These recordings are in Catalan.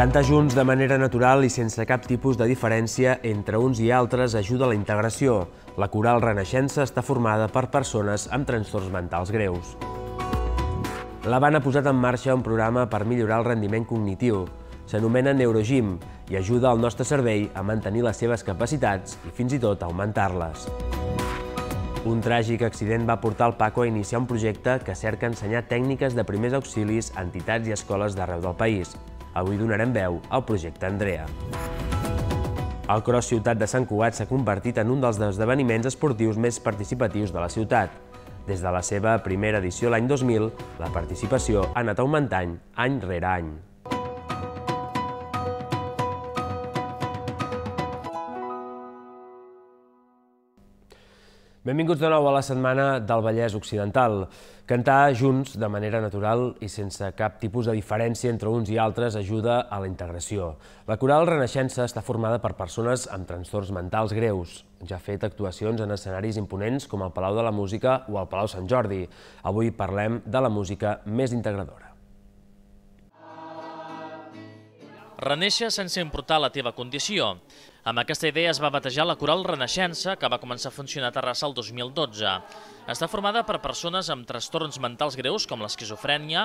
Cantar junts de manera natural i sense cap tipus de diferència entre uns i altres ajuda a la integració. La coral Renaixença està formada per persones amb trastorns mentals greus. L'Havana ha posat en marxa un programa per millorar el rendiment cognitiu. S'anomena Neurogym i ajuda al nostre cervell a mantenir les seves capacitats i fins i tot a augmentar-les. Un tràgic accident va portar el Paco a iniciar un projecte que cerca ensenyar tècniques de primers auxilis a entitats i escoles d'arreu del país avui donarem veu al projecte Andrea. El Cross Ciutat de Sant Cugat s'ha convertit en un dels esdeveniments esportius més participatius de la ciutat. Des de la seva primera edició l'any 2000, la participació ha anat augmentant any rere any. Benvinguts de nou a la Setmana del Vallès Occidental. Cantar junts, de manera natural i sense cap tipus de diferència entre uns i altres, ajuda a la integració. La Coral Renaixença està formada per persones amb trastorns mentals greus. Ja ha fet actuacions en escenaris imponents com el Palau de la Música o el Palau Sant Jordi. Avui parlem de la música més integradora. Reneixer sense importar la teva condició. Amb aquesta idea es va batejar la Coral Renaixença, que va començar a funcionar a Terrassa el 2012. Està formada per persones amb trastorns mentals greus, com l'esquizofrènia,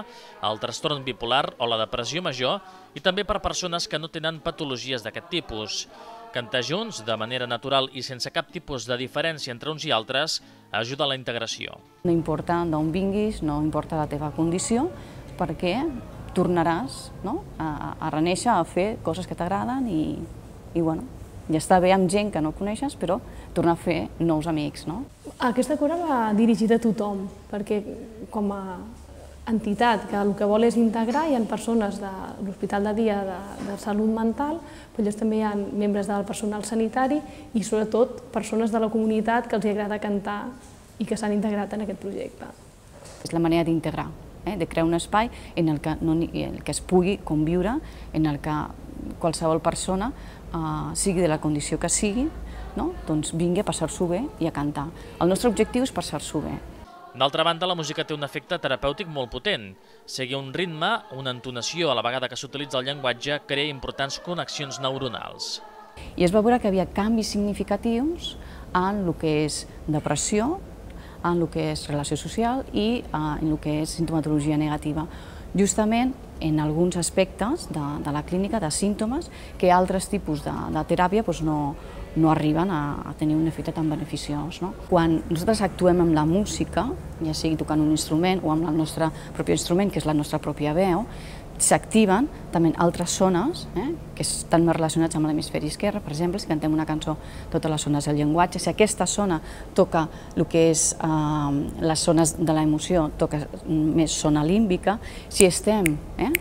el trastorn bipolar o la depressió major, i també per persones que no tenen patologies d'aquest tipus. Cantar junts, de manera natural i sense cap tipus de diferència entre uns i altres, ajuda a la integració. No importa d'on vinguis, no importa la teva condició, perquè tornaràs no? a, reneixer, a fer coses que t'agraden i, i bueno, i estar bé amb gent que no coneixes, però tornar a fer nous amics, no? Aquesta cura va dirigida a tothom, perquè com a entitat que el que vol és integrar, hi ha persones de l'Hospital de Dia de, de Salut Mental, però llavors també hi ha membres del personal sanitari i sobretot persones de la comunitat que els agrada cantar i que s'han integrat en aquest projecte. És la manera d'integrar, eh? de crear un espai en el que, no, en el que es pugui conviure, en el que qualsevol persona Eh, sigui de la condició que sigui, no? doncs vingui a passar-s'ho bé i a cantar. El nostre objectiu és passar-s'ho bé. D'altra banda, la música té un efecte terapèutic molt potent. Seguir un ritme, una entonació, a la vegada que s'utilitza el llenguatge, crea importants connexions neuronals. I es va veure que havia canvis significatius en el que és depressió, en el que és relació social i eh, en el que és sintomatologia negativa justament en alguns aspectes de, de la clínica, de símptomes, que altres tipus de, de teràpia doncs no, no arriben a, a tenir un efecte tan beneficiós. No? Quan nosaltres actuem amb la música, ja sigui tocant un instrument o amb el nostre propi instrument, que és la nostra pròpia veu, s'activen també altres zones eh, que estan més relacionats amb l'hemisferi esquerre, per exemple, si cantem una cançó, totes les zones del llenguatge, si aquesta zona toca el que és eh, les zones de la emoció, toca mm, més zona límbica, si estem eh,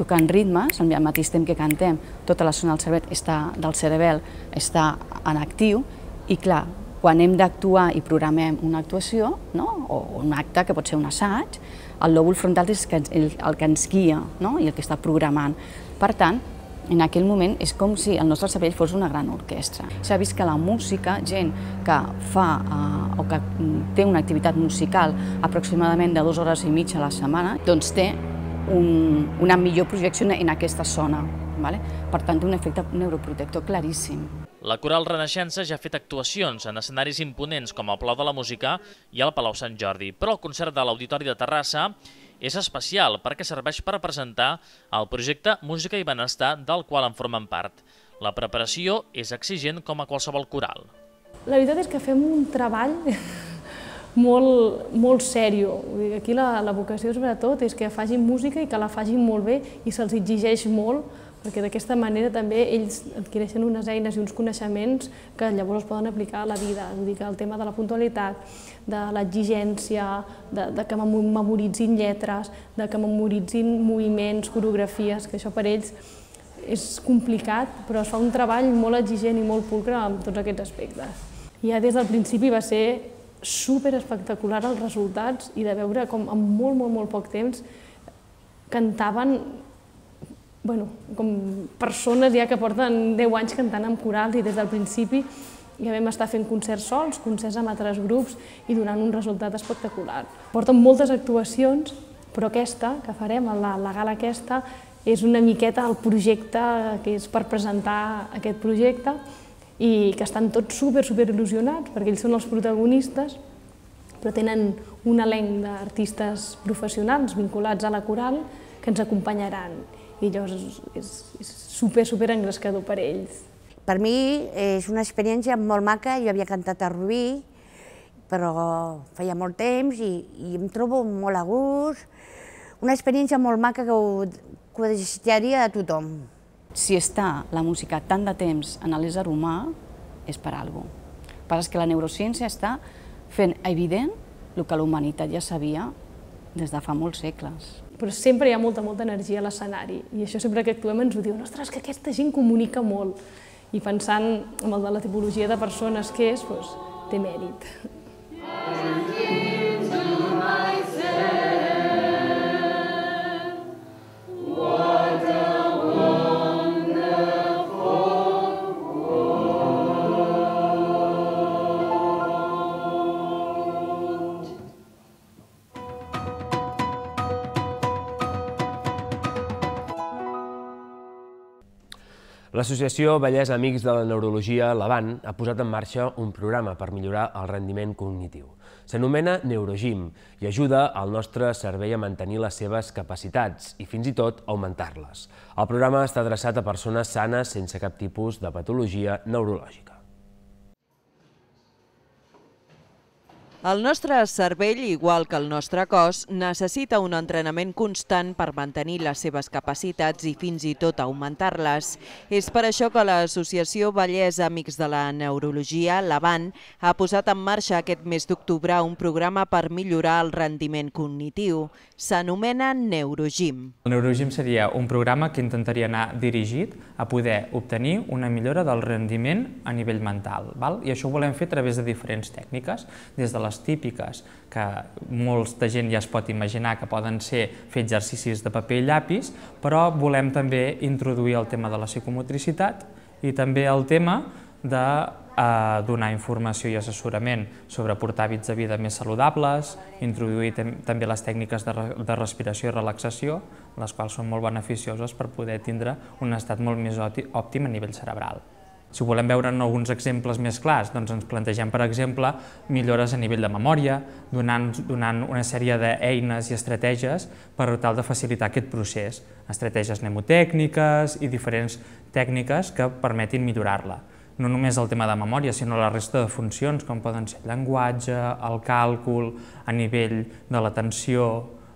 tocant ritmes, al mateix temps que cantem, tota la zona del cervell està, del cerebel està en actiu, i clar, quan hem d'actuar i programem una actuació, no? o un acte que pot ser un assaig, el lòbul frontal és el que ens guia no? i el que està programant. Per tant, en aquell moment és com si el nostre cervell fos una gran orquestra. S'ha vist que la música, gent que fa eh, o que mm, té una activitat musical aproximadament de dues hores i mitja a la setmana, doncs té un, una millor projecció en aquesta zona. Vale? Per tant, té un efecte neuroprotector claríssim. La Coral Renaixença ja ha fet actuacions en escenaris imponents com el Palau de la Música i el Palau Sant Jordi, però el concert de l'Auditori de Terrassa és especial perquè serveix per presentar el projecte Música i Benestar del qual en formen part. La preparació és exigent com a qualsevol coral. La veritat és que fem un treball molt, molt sèrio. Aquí la, la vocació, sobretot, és que facin música i que la facin molt bé i se'ls exigeix molt perquè d'aquesta manera també ells adquireixen unes eines i uns coneixements que llavors es poden aplicar a la vida. Vull dir que el tema de la puntualitat, de l'exigència, de, de que memoritzin lletres, de que memoritzin moviments, coreografies, que això per ells és complicat, però es fa un treball molt exigent i molt pulcre amb tots aquests aspectes. Ja des del principi va ser super espectacular els resultats i de veure com en molt, molt, molt poc temps cantaven bueno, com persones ja que porten 10 anys cantant amb corals i des del principi ja vam estar fent concerts sols, concerts amb altres grups i donant un resultat espectacular. Porten moltes actuacions, però aquesta que farem, la, la gala aquesta, és una miqueta el projecte que és per presentar aquest projecte i que estan tots super, super il·lusionats perquè ells són els protagonistes, però tenen un elenc d'artistes professionals vinculats a la coral que ens acompanyaran i llavors és, és, és super, super engrescador per ells. Per mi eh, és una experiència molt maca, jo havia cantat a Rubí, però feia molt temps i, i em trobo molt a gust. Una experiència molt maca que ho, que ho desitjaria a tothom. Si està la música tant de temps en l'ésser humà, és per alguna cosa. El que passa que la neurociència està fent evident el que la humanitat ja sabia des de fa molts segles però sempre hi ha molta, molta energia a l'escenari. I això sempre que actuem ens ho diuen, ostres, que aquesta gent comunica molt. I pensant en el de la tipologia de persones que és, doncs, té mèrit. L'associació Vallès Amics de la Neurologia, l'AVAN, ha posat en marxa un programa per millorar el rendiment cognitiu. S'anomena Neurogym i ajuda al nostre cervell a mantenir les seves capacitats i fins i tot augmentar-les. El programa està adreçat a persones sanes sense cap tipus de patologia neurològica. El nostre cervell, igual que el nostre cos, necessita un entrenament constant per mantenir les seves capacitats i fins i tot augmentar-les. És per això que l'Associació Vallès Amics de la Neurologia, l'AVAN, ha posat en marxa aquest mes d'octubre un programa per millorar el rendiment cognitiu s'anomena Neurogym. El Neurogym seria un programa que intentaria anar dirigit a poder obtenir una millora del rendiment a nivell mental. Val? I això ho volem fer a través de diferents tècniques, des de les típiques que molts de gent ja es pot imaginar que poden ser fer exercicis de paper i llapis, però volem també introduir el tema de la psicomotricitat i també el tema de eh, donar informació i assessorament sobre portar hàbits de vida més saludables, introduir també les tècniques de, re de respiració i relaxació, les quals són molt beneficioses per poder tindre un estat molt més òptim a nivell cerebral. Si volem veure en alguns exemples més clars, doncs ens plantegem, per exemple, millores a nivell de memòria, donant, donant una sèrie d'eines i estratègies per tal de facilitar aquest procés, estratègies mnemotècniques i diferents tècniques que permetin millorar-la no només el tema de memòria, sinó la resta de funcions, com poden ser el llenguatge, el càlcul, a nivell de l'atenció,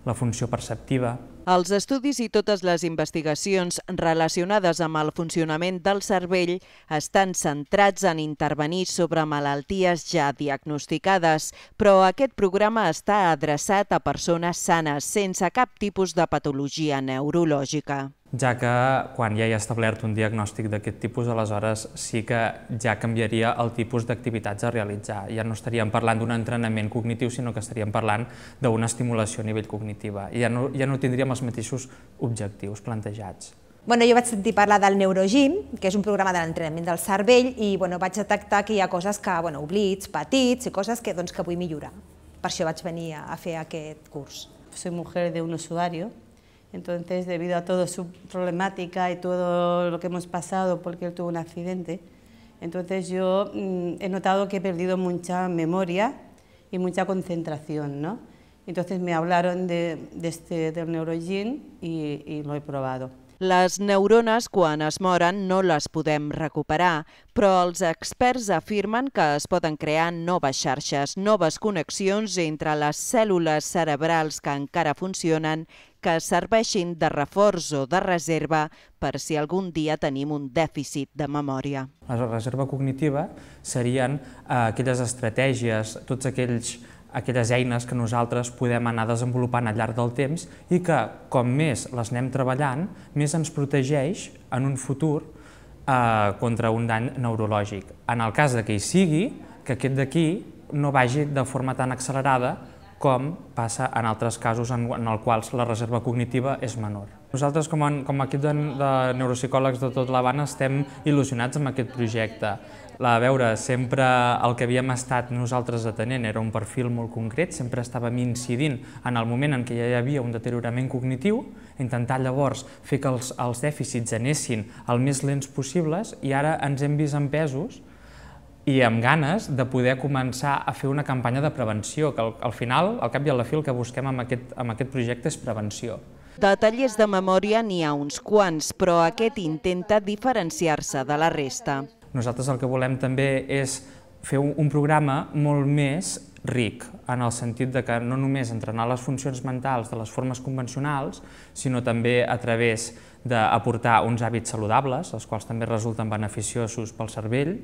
la funció perceptiva. Els estudis i totes les investigacions relacionades amb el funcionament del cervell estan centrats en intervenir sobre malalties ja diagnosticades, però aquest programa està adreçat a persones sanes, sense cap tipus de patologia neurològica ja que quan ja hi ha establert un diagnòstic d'aquest tipus, aleshores sí que ja canviaria el tipus d'activitats a realitzar. Ja no estaríem parlant d'un entrenament cognitiu, sinó que estaríem parlant d'una estimulació a nivell cognitiva. ja no, ja no tindríem els mateixos objectius plantejats. Bueno, jo vaig sentir parlar del Neurogym, que és un programa de l'entrenament del cervell, i bueno, vaig detectar que hi ha coses que, bueno, oblits, petits, i coses que, doncs, que vull millorar. Per això vaig venir a fer aquest curs. Soy mujer de un usuario Entonces, debido a toda su problemática y todo lo que hemos pasado porque él tuvo un accidente, entonces yo mm, he notado que he perdido mucha memoria y mucha concentración, Entonces me hablaron este, del neurogen y lo he probado. Les neurones, quan es moren, no les podem recuperar, però els experts afirmen que es poden crear noves xarxes, noves connexions entre les cèl·lules cerebrals que encara funcionen que serveixin de reforç o de reserva per si algun dia tenim un dèficit de memòria. La reserva cognitiva serien eh, aquelles estratègies, tots aquells aquelles eines que nosaltres podem anar desenvolupant al llarg del temps i que, com més les anem treballant, més ens protegeix en un futur eh, contra un dany neurològic. En el cas de que hi sigui, que aquest d'aquí no vagi de forma tan accelerada com passa en altres casos en, en els quals la reserva cognitiva és menor. Nosaltres, com, en, com a equip de, de neuropsicòlegs de tot l'Havana, estem il·lusionats amb aquest projecte. A veure, sempre el que havíem estat nosaltres atenent era un perfil molt concret, sempre estàvem incidint en el moment en què ja hi havia un deteriorament cognitiu, intentar llavors fer que els, els dèficits anessin el més lents possibles i ara ens hem vist pesos i amb ganes de poder començar a fer una campanya de prevenció, que al, al final, al cap i a la fi, el que busquem amb aquest, amb aquest projecte és prevenció. De tallers de memòria n'hi ha uns quants, però aquest intenta diferenciar-se de la resta. Nosaltres el que volem també és fer un programa molt més ric, en el sentit de que no només entrenar les funcions mentals de les formes convencionals, sinó també a través d'aportar uns hàbits saludables, els quals també resulten beneficiosos pel cervell,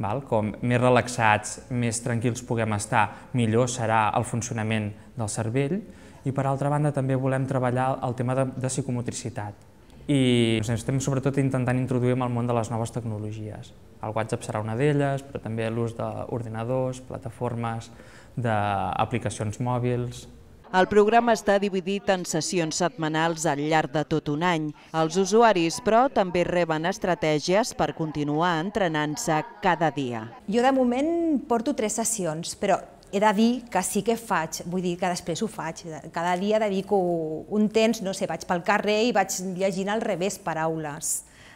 val? com més relaxats, més tranquils puguem estar, millor serà el funcionament del cervell, i per altra banda també volem treballar el tema de, de psicomotricitat, i ens estem sobretot intentant introduir en el món de les noves tecnologies. El WhatsApp serà una d'elles, però també l'ús d'ordinadors, plataformes, d'aplicacions mòbils, el programa està dividit en sessions setmanals al llarg de tot un any. Els usuaris, però, també reben estratègies per continuar entrenant-se cada dia. Jo, de moment, porto tres sessions, però he de dir que sí que faig, vull dir que després ho faig, cada dia dedico un temps, no sé, vaig pel carrer i vaig llegint al revés paraules,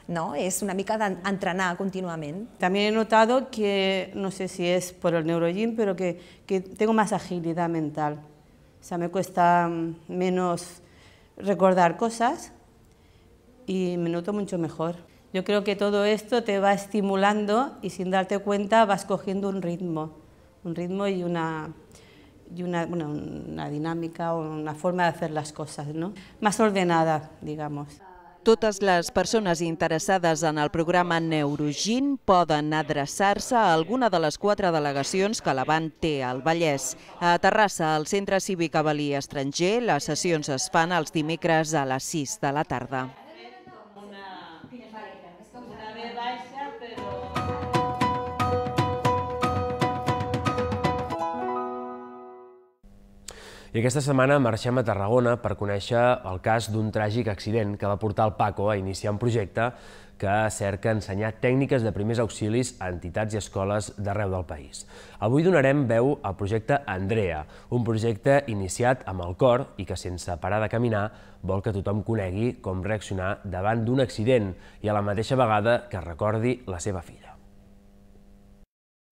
¿no? Es una mica d'entrenar continuamente. También he notado que, no sé si es por el neurogym, pero que, que tengo más agilidad mental, o sea, me cuesta menos recordar cosas y me noto mucho mejor. Yo creo que todo esto te va estimulando y sin darte cuenta vas cogiendo un ritmo. un ritmo y una, y una, bueno, una dinámica o una forma de hacer las cosas, ¿no? más ordenada, digamos. Totes les persones interessades en el programa Neurogin poden adreçar-se a alguna de les quatre delegacions que l'Avant té al Vallès. A Terrassa, al Centre Cívic Avalí Estranger, les sessions es fan els dimecres a les 6 de la tarda. I aquesta setmana marxem a Tarragona per conèixer el cas d'un tràgic accident que va portar el Paco a iniciar un projecte que cerca ensenyar tècniques de primers auxilis a entitats i escoles d'arreu del país. Avui donarem veu al projecte Andrea, un projecte iniciat amb el cor i que sense parar de caminar vol que tothom conegui com reaccionar davant d'un accident i a la mateixa vegada que recordi la seva filla.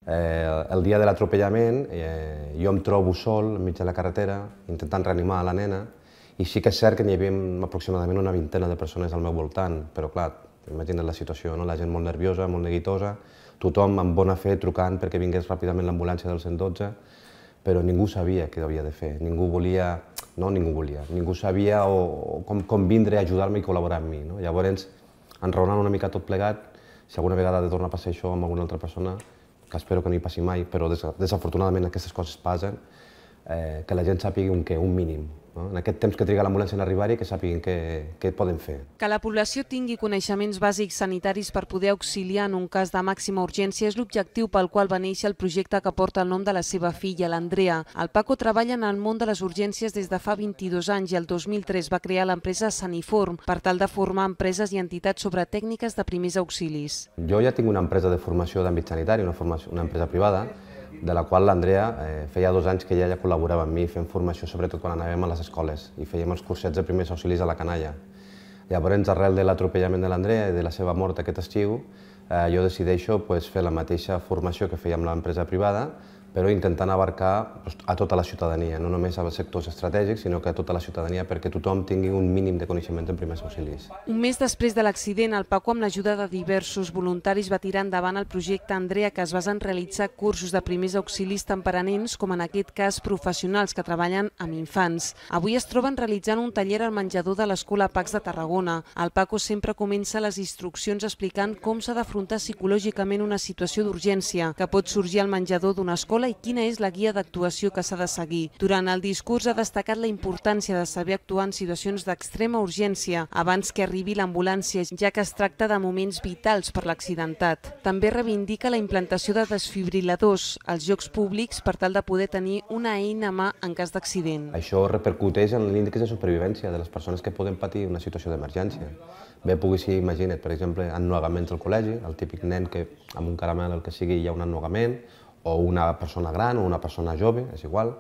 Eh, el dia de l'atropellament eh, jo em trobo sol enmig de la carretera intentant reanimar la nena i sí que és cert que n'hi havia aproximadament una vintena de persones al meu voltant, però clar, imagina't la situació, no? la gent molt nerviosa, molt neguitosa, tothom amb bona fe trucant perquè vingués ràpidament l'ambulància del 112, però ningú sabia què havia de fer, ningú volia, no, ningú volia, ningú sabia o, o com, com vindre a ajudar-me i col·laborar amb mi. No? Llavors, enraonant una mica tot plegat, si alguna vegada ha de tornar a passar això amb alguna altra persona, que espero que no hi passi mai, però des, desafortunadament aquestes coses passen, eh, que la gent sàpiga un què, un mínim, no? en aquest temps que triga l'ambulància en arribar i que sàpiguen què, què poden fer. Que la població tingui coneixements bàsics sanitaris per poder auxiliar en un cas de màxima urgència és l'objectiu pel qual va néixer el projecte que porta el nom de la seva filla, l'Andrea. El Paco treballa en el món de les urgències des de fa 22 anys i el 2003 va crear l'empresa Saniform per tal de formar empreses i entitats sobre tècniques de primers auxilis. Jo ja tinc una empresa de formació d'àmbit sanitari, una, formació, una empresa privada, de la qual l'Andrea eh, feia dos anys que ella ja col·laborava amb mi fent formació, sobretot quan anàvem a les escoles i fèiem els cursets de primers auxilis a la canalla. Llavors, arrel de l'atropellament de l'Andrea i de la seva mort aquest estiu, eh, jo decideixo pues, fer la mateixa formació que feia amb l'empresa privada, però intentant abarcar doncs, a tota la ciutadania, no només a sectors estratègics, sinó que a tota la ciutadania, perquè tothom tingui un mínim de coneixement en primers auxilis. Un mes després de l'accident, el Paco, amb l'ajuda de diversos voluntaris, va tirar endavant el projecte Andrea, que es basa en realitzar cursos de primers auxilis tant per a nens com en aquest cas professionals que treballen amb infants. Avui es troben realitzant un taller al menjador de l'Escola Pacs de Tarragona. El Paco sempre comença les instruccions explicant com s'ha d'afrontar psicològicament una situació d'urgència que pot sorgir al menjador d'una escola escola i quina és la guia d'actuació que s'ha de seguir. Durant el discurs ha destacat la importància de saber actuar en situacions d'extrema urgència abans que arribi l'ambulància, ja que es tracta de moments vitals per l'accidentat. També reivindica la implantació de desfibriladors als llocs públics per tal de poder tenir una eina mà en cas d'accident. Això repercuteix en l'índex de supervivència de les persones que poden patir una situació d'emergència. Bé, pugui ser, imagina't, per exemple, ennogaments al col·legi, el típic nen que amb un caramel el que sigui hi ha un ennogament, o una persona gran o una persona jove, és igual,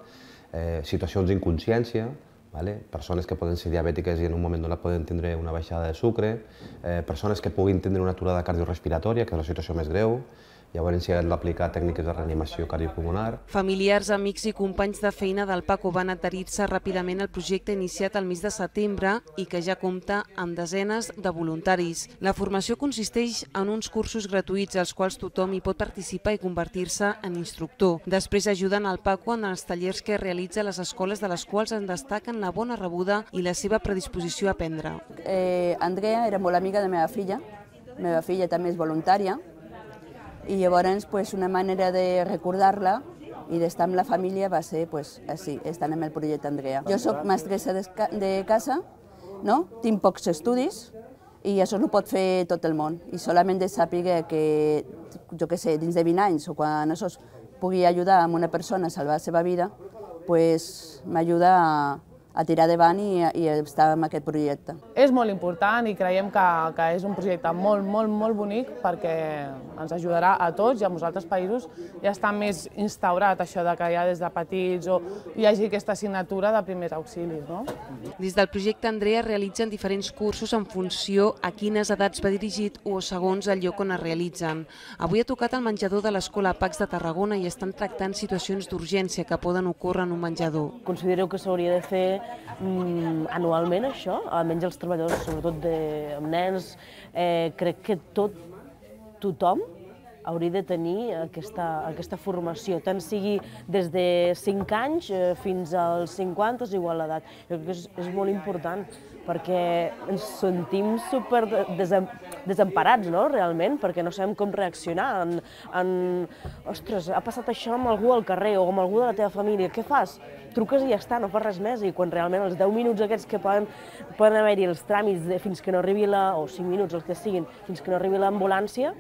eh, situacions d'inconsciència, vale? persones que poden ser diabètiques i en un moment donat poden tindre una baixada de sucre, eh, persones que puguin tindre una aturada cardiorrespiratòria, que és la situació més greu, Llavors s'hi han d'aplicar tècniques de reanimació cardiopulmonar. Familiars, amics i companys de feina del Paco van adherir-se ràpidament al projecte iniciat al mes de setembre i que ja compta amb desenes de voluntaris. La formació consisteix en uns cursos gratuïts als quals tothom hi pot participar i convertir-se en instructor. Després ajuden al Paco en els tallers que realitza les escoles de les quals en destaquen la bona rebuda i la seva predisposició a aprendre. Eh, Andrea era molt amiga de la meva filla, la meva filla també és voluntària, i llavors pues, una manera de recordar-la i d'estar amb la família va ser pues, així, estar amb el projecte Andrea. Jo sóc mestressa de, de casa, no? tinc pocs estudis, i això no pot fer tot el món. I solament de saber que, jo què sé, dins de 20 anys o quan això pugui ajudar a una persona a salvar la seva vida, pues, m'ajuda a, a tirar davant i, i estar en aquest projecte. És molt important i creiem que, que és un projecte molt, molt, molt bonic perquè ens ajudarà a tots i a molts altres països. Ja està més instaurat això de que ja des de petits o hi hagi aquesta assignatura de primers auxilis. No? Des del projecte Andrea realitzen diferents cursos en funció a quines edats va dirigit o segons el lloc on es realitzen. Avui ha tocat el menjador de l'Escola Pax de Tarragona i estan tractant situacions d'urgència que poden ocórrer en un menjador. Considero que s'hauria de fer mm, anualment això, almenys eh, els treballadors, sobretot de, amb nens, eh, crec que tot, tothom hauria de tenir aquesta, aquesta formació, tant sigui des de 5 anys eh, fins als 50, és igual l'edat. Jo crec que és, és molt important perquè ens sentim super desem, desemparats, no?, realment, perquè no sabem com reaccionar en, en... Ostres, ha passat això amb algú al carrer o amb algú de la teva família, què fas? Truques i ja està, no fas res més, i quan realment els 10 minuts aquests que poden, poden haver-hi els tràmits de, fins que no arribi la... o 5 minuts, els que siguin, fins que no arribi l'ambulància,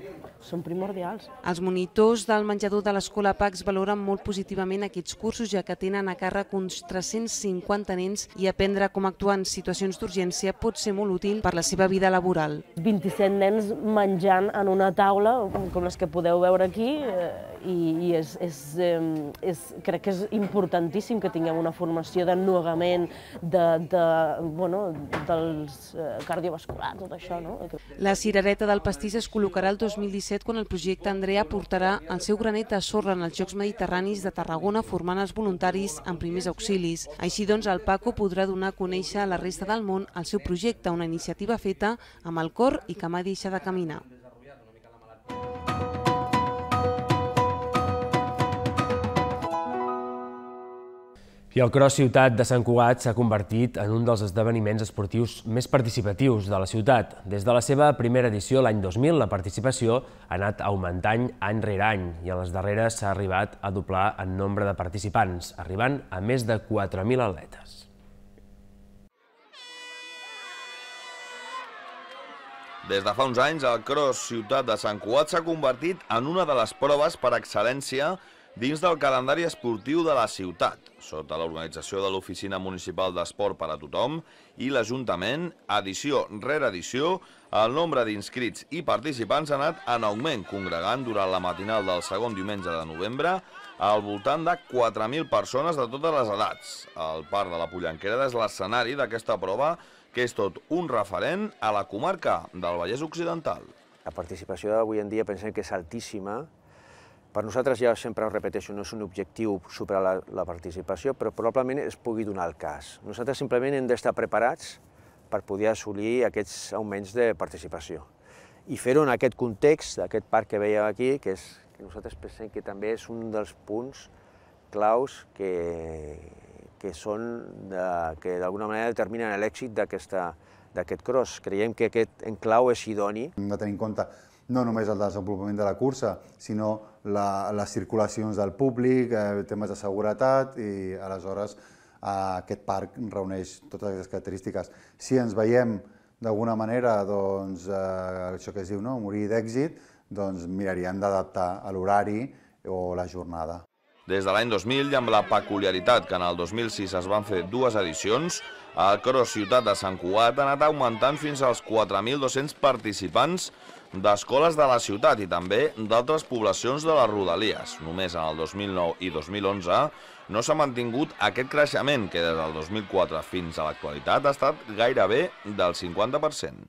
són primordials. Els monitors del menjador de l'escola PACS valoren molt positivament aquests cursos, ja que tenen a càrrec uns 350 nens i aprendre com actuar en situacions d'urgència d'emergència pot ser molt útil per la seva vida laboral. 27 nens menjant en una taula, com les que podeu veure aquí, eh, i, i és, és, és, crec que és importantíssim que tinguem una formació d'ennogament de, de, bueno, dels eh, cardiovasculars, tot això. No? La cirereta del pastís es col·locarà el 2017 quan el projecte Andrea portarà el seu granet de sorra en els Jocs Mediterranis de Tarragona formant els voluntaris en primers auxilis. Així doncs, el Paco podrà donar a conèixer a la resta del món al el seu projecte, una iniciativa feta amb el cor i que mai deixa de caminar. I el Cross Ciutat de Sant Cugat s'ha convertit en un dels esdeveniments esportius més participatius de la ciutat. Des de la seva primera edició, l'any 2000, la participació ha anat augmentant any rere any i a les darreres s'ha arribat a doblar en nombre de participants, arribant a més de 4.000 atletes. Des de fa uns anys, el cross ciutat de Sant Cugat s'ha convertit en una de les proves per excel·lència dins del calendari esportiu de la ciutat, sota l'organització de l'Oficina Municipal d'Esport per a tothom i l'Ajuntament, edició rere edició, el nombre d'inscrits i participants ha anat en augment, congregant durant la matinal del segon diumenge de novembre al voltant de 4.000 persones de totes les edats. El Parc de la Pollanquera és l'escenari d'aquesta prova que és tot un referent a la comarca del Vallès Occidental. La participació d'avui en dia pensem que és altíssima. Per nosaltres, ja sempre ho repeteixo, no és un objectiu superar la, la participació, però probablement es pugui donar el cas. Nosaltres simplement hem d'estar preparats per poder assolir aquests augments de participació. I fer-ho en aquest context, d'aquest parc que veieu aquí, que, és, que nosaltres pensem que també és un dels punts claus que, que són de, que d'alguna manera determinen l'èxit d'aquest cross. Creiem que aquest enclau és idoni. Hem de tenir en compte no només el desenvolupament de la cursa, sinó la, les circulacions del públic, eh, temes de seguretat i aleshores eh, aquest parc reuneix totes aquestes característiques. Si ens veiem d'alguna manera, doncs, eh, això que es diu, no? morir d'èxit, doncs miraríem d'adaptar a l'horari o la jornada. Des de l'any 2000 i amb la peculiaritat que en el 2006 es van fer dues edicions, el Cross Ciutat de Sant Cugat ha anat augmentant fins als 4.200 participants d'escoles de la ciutat i també d'altres poblacions de les Rodalies. Només en el 2009 i 2011 no s'ha mantingut aquest creixement que des del 2004 fins a l'actualitat ha estat gairebé del 50%.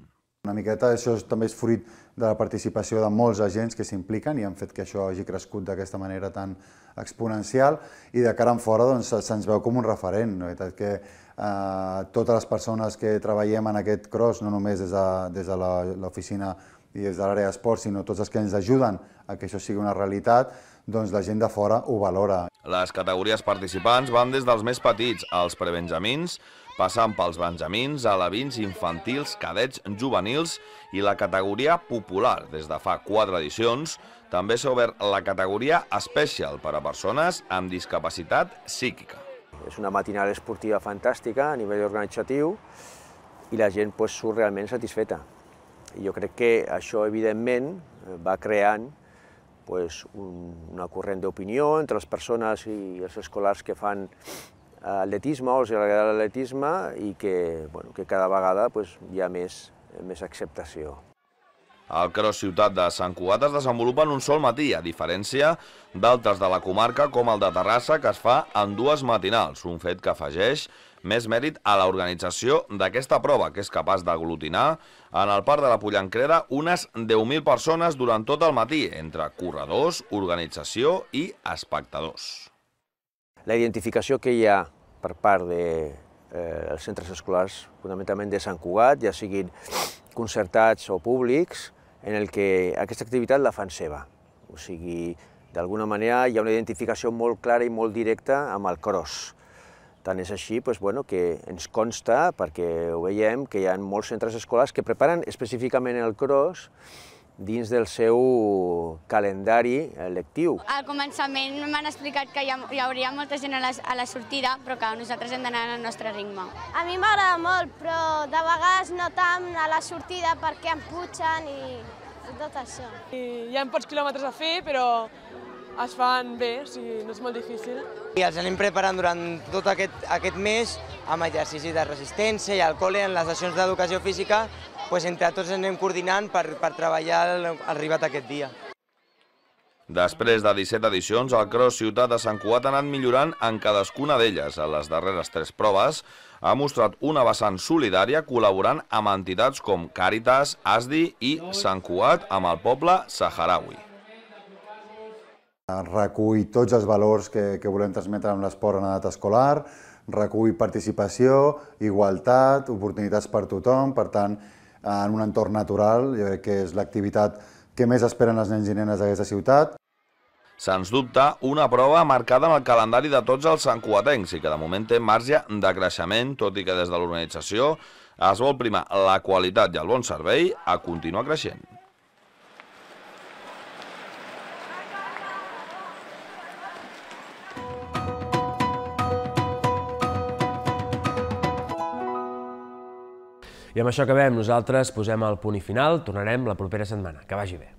Una miqueta això també és fruit de la participació de molts agents que s'impliquen i han fet que això hagi crescut d'aquesta manera tan exponencial i de cara en fora doncs, se'ns veu com un referent. La veritat que eh, totes les persones que treballem en aquest cross, no només des de, des de l'oficina i des de l'àrea d'esports, sinó tots els que ens ajuden a que això sigui una realitat, doncs la gent de fora ho valora. Les categories participants van des dels més petits als prebenjamins, passant pels benjamins, alevins, infantils, cadets, juvenils i la categoria popular des de fa quatre edicions, també s'ha obert la categoria especial per a persones amb discapacitat psíquica. És una matinal esportiva fantàstica a nivell organitzatiu i la gent pues, surt realment satisfeta. I jo crec que això, evidentment, va creant pues, un, una corrent d'opinió entre les persones i els escolars que fan atletisme o els agrada l'atletisme i que, bueno, que cada vegada pues, hi ha més, més acceptació. El cross ciutat de Sant Cugat es desenvolupa en un sol matí, a diferència d'altres de la comarca com el de Terrassa, que es fa en dues matinals, un fet que afegeix més mèrit a l'organització d'aquesta prova, que és capaç d'aglutinar en el parc de la Pollancreda unes 10.000 persones durant tot el matí, entre corredors, organització i espectadors. La identificació que hi ha per part dels de, eh, centres escolars, fonamentalment de Sant Cugat, ja siguin concertats o públics, en el que aquesta activitat la fan seva. O sigui, d'alguna manera hi ha una identificació molt clara i molt directa amb el cross. Tant és així doncs, bueno, que ens consta, perquè ho veiem, que hi ha molts centres escolars que preparen específicament el cross dins del seu calendari lectiu. Al començament m'han explicat que hi, ha, hi hauria molta gent a la, a la sortida, però que nosaltres hem d'anar al nostre ritme. A mi m'agrada molt, però de vegades no tant a la sortida perquè em putxen i, tot això. I hi ha pocs quilòmetres a fer, però es fan bé, o sigui, no és molt difícil. I els anem preparant durant tot aquest, aquest mes amb exercicis de resistència i al col·le, en les sessions d'educació física, pues entre tots anem coordinant per, per treballar el, arribat aquest dia. Després de 17 edicions, el Cross Ciutat de Sant Cugat ha anat millorant en cadascuna d'elles. A les darreres tres proves ha mostrat una vessant solidària col·laborant amb entitats com Càritas, ASDI i Sant Cugat amb el poble saharaui. Recull tots els valors que, que volem transmetre amb l'esport en edat escolar, recull participació, igualtat, oportunitats per tothom, per tant, en un entorn natural, jo crec que és l'activitat que més esperen els nens i nenes d'aquesta ciutat. Sens dubte, una prova marcada en el calendari de tots els santcuatencs i que de moment té marge de creixement, tot i que des de l'organització es vol primar la qualitat i el bon servei a continuar creixent. I amb això acabem. Nosaltres posem el punt i final. Tornarem la propera setmana. Que vagi bé.